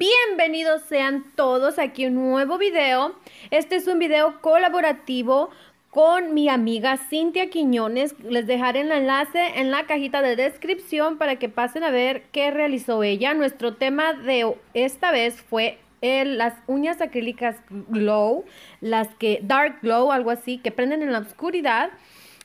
Bienvenidos sean todos aquí a un nuevo video. Este es un video colaborativo con mi amiga Cintia Quiñones. Les dejaré el enlace en la cajita de descripción para que pasen a ver qué realizó ella. Nuestro tema de esta vez fue eh, las uñas acrílicas glow, las que dark glow, algo así, que prenden en la oscuridad.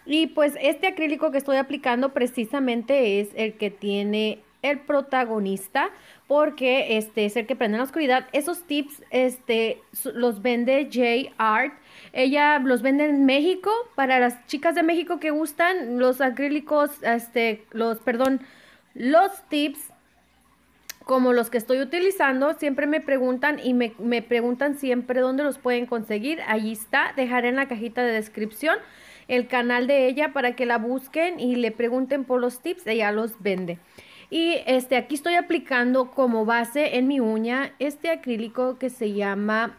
Y pues este acrílico que estoy aplicando precisamente es el que tiene el protagonista, porque este es el que prende en la oscuridad. Esos tips este, los vende J. Art. Ella los vende en México para las chicas de México que gustan los acrílicos, este, los, perdón, los tips como los que estoy utilizando, siempre me preguntan y me, me, preguntan siempre dónde los pueden conseguir. Allí está, dejaré en la cajita de descripción el canal de ella para que la busquen y le pregunten por los tips, ella los vende. Y este, aquí estoy aplicando como base en mi uña este acrílico que se llama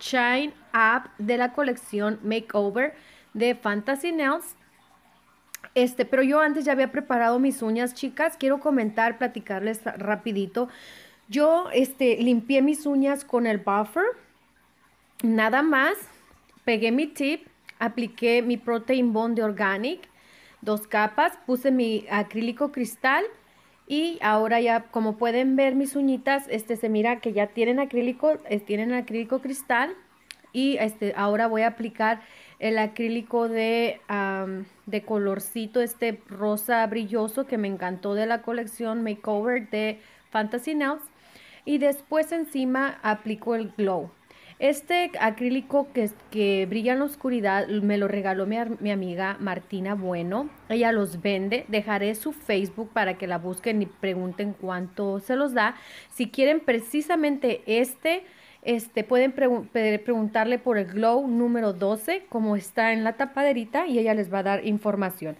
Shine Up de la colección Makeover de Fantasy Nails. Este, pero yo antes ya había preparado mis uñas, chicas. Quiero comentar, platicarles rapidito. Yo este, limpié mis uñas con el buffer. Nada más. Pegué mi tip. Apliqué mi Protein Bond de Organic. Dos capas. Puse mi acrílico cristal y ahora ya, como pueden ver mis uñitas, este se mira que ya tienen acrílico, eh, tienen acrílico cristal. Y este, ahora voy a aplicar el acrílico de, de colorcito, este rosa brilloso que me encantó de la colección Makeover de Fantasy Nails. Y después encima aplico el glow. Este acrílico que, que brilla en la oscuridad me lo regaló mi, amiga Martina Bueno. Ella los vende. Dejaré su Facebook para que la busquen y pregunten cuánto se los da. Si quieren precisamente este, este pueden preguntarle por el Glow número 12, como está en la tapaderita, y ella les va a dar información.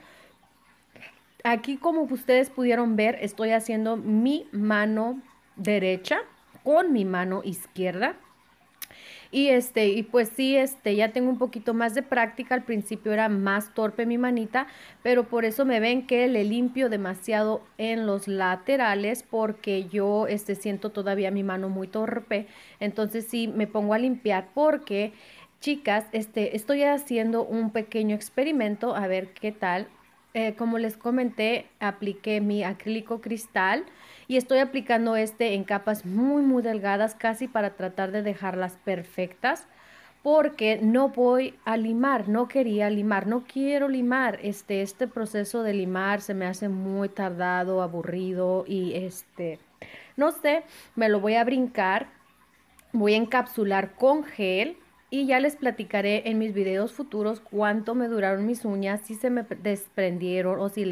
Aquí, como ustedes pudieron ver, estoy haciendo mi mano derecha con mi mano izquierda y este, y pues sí, este, ya tengo un poquito más de práctica. Al principio era más torpe mi manita, pero por eso me ven que le limpio demasiado en los laterales porque yo este siento todavía mi mano muy torpe. Entonces sí me pongo a limpiar porque chicas, este estoy haciendo un pequeño experimento a ver qué tal. Eh, como les comenté, apliqué mi acrílico cristal y estoy aplicando este en capas muy muy delgadas casi para tratar de dejarlas perfectas porque no voy a limar, no quería limar, no quiero limar. Este, este proceso de limar se me hace muy tardado, aburrido y este, no sé, me lo voy a brincar. Voy a encapsular con gel y ya les platicaré en mis videos futuros cuánto me duraron mis uñas, si se me desprendieron o si,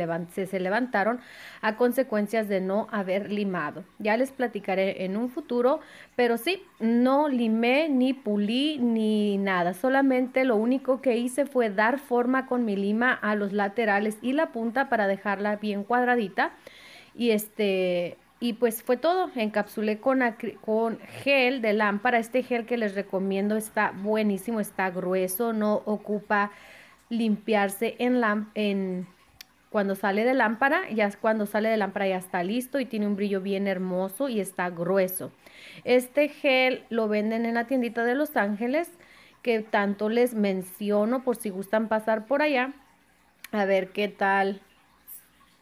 se levantaron a consecuencias de no haber limado. Ya les platicaré en un futuro, pero sí, no limé ni pulí ni nada. Solamente lo único que hice fue dar forma con mi lima a los laterales y la punta para dejarla bien cuadradita. Y este, y pues fue todo, encapsulé con, con gel de lámpara, este gel que les recomiendo está buenísimo, está grueso, no ocupa limpiarse en, en cuando sale de lámpara, ya cuando sale de lámpara ya está listo y tiene un brillo bien hermoso y está grueso. Este gel lo venden en la tiendita de Los Ángeles que tanto les menciono por si gustan pasar por allá a ver qué tal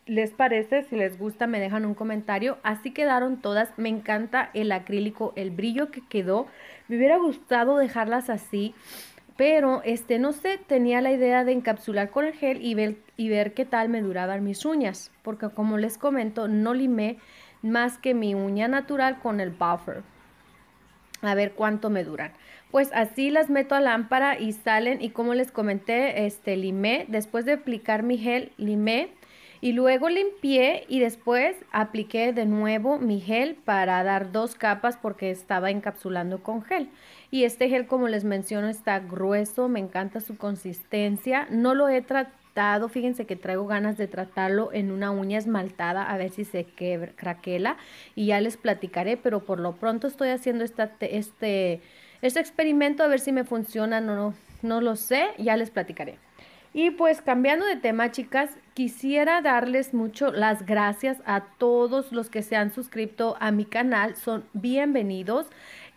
les parece, si les gusta me dejan un comentario. Así quedaron todas, me encanta el acrílico, el brillo que quedó. Me hubiera gustado dejarlas así, pero este no sé, tenía la idea de encapsular con el gel y ver, qué tal me duraban mis uñas, porque como les comento, no limé más que mi uña natural con el buffer. A ver cuánto me duran. Pues así las meto a lámpara y salen y como les comenté, este limé, después de aplicar mi gel, limé y luego limpié y después apliqué de nuevo mi gel para dar dos capas porque estaba encapsulando con gel. Y este gel, como les menciono, está grueso, me encanta su consistencia. No lo he tratado, fíjense que traigo ganas de tratarlo en una uña esmaltada a ver si se quebra, craquela y ya les platicaré, pero por lo pronto estoy haciendo esta, este, este experimento a ver si me funciona, no, no, no lo sé, ya les platicaré. Y pues cambiando de tema, chicas, quisiera darles mucho las gracias a todos los que se han suscrito a mi canal. Son bienvenidos.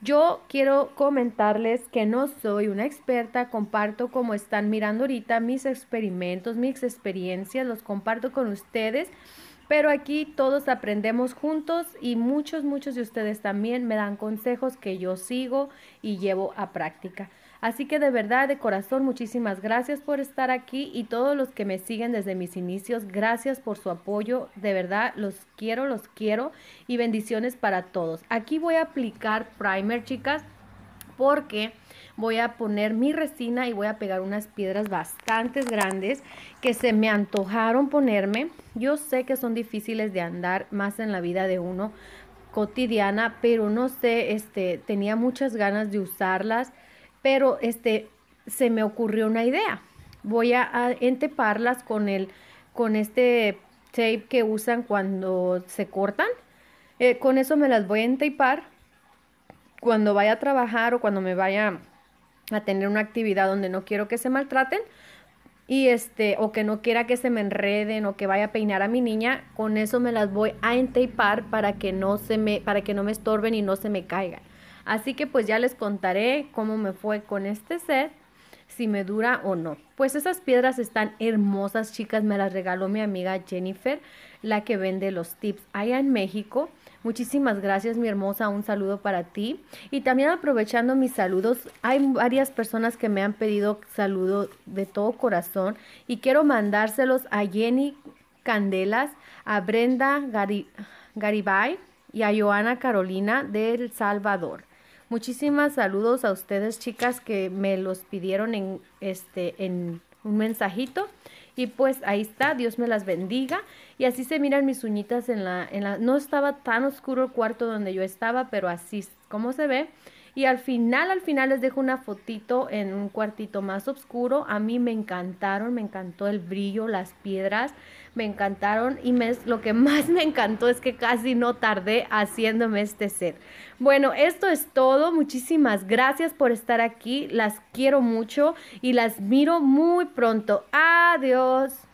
Yo quiero comentarles que no soy una experta, comparto como están mirando ahorita mis experimentos, mis experiencias, los comparto con ustedes. Pero aquí todos aprendemos juntos y muchos, muchos de ustedes también me dan consejos que yo sigo y llevo a práctica. Así que de verdad, de corazón, muchísimas gracias por estar aquí y todos los que me siguen desde mis inicios, gracias por su apoyo. De verdad, los quiero, los quiero y bendiciones para todos. Aquí voy a aplicar primer, chicas, porque voy a poner mi resina y voy a pegar unas piedras bastante grandes que se me antojaron ponerme. Yo sé que son difíciles de andar más en la vida de uno cotidiana, pero no sé, este, tenía muchas ganas de usarlas pero este, se me ocurrió una idea. Voy a, enteparlas con, el, con este tape que usan cuando se cortan. Eh, con eso me las voy a entepar cuando vaya a trabajar o cuando me vaya a tener una actividad donde no quiero que se maltraten y este o que no quiera que se me enreden o que vaya a peinar a mi niña, con eso me las voy a entepar para que no se me para que no me estorben y no se me caigan. Así que pues ya les contaré cómo me fue con este set, si me dura o no. Pues esas piedras están hermosas, chicas, me las regaló mi amiga Jennifer, la que vende los tips allá en México. Muchísimas gracias, mi hermosa. Un saludo para ti. Y también aprovechando mis saludos, hay varias personas que me han pedido saludo de todo corazón y quiero mandárselos a Jenny Candelas, a Brenda Garibay y a Joana Carolina del Salvador. Muchísimas saludos a ustedes, chicas, que me los pidieron en este en un mensajito. Y pues ahí está, Dios me las bendiga. Y así se miran mis uñitas en la, en la. No estaba tan oscuro el cuarto donde yo estaba, pero así como se ve. Y al final, al final les dejo una fotito en un cuartito más oscuro. A mí me encantaron, me encantó el brillo, las piedras, me encantaron. Y lo que más me encantó es que casi no tardé haciéndome este set. Bueno, esto es todo. Muchísimas gracias por estar aquí. Las quiero mucho y las miro muy pronto. Adiós.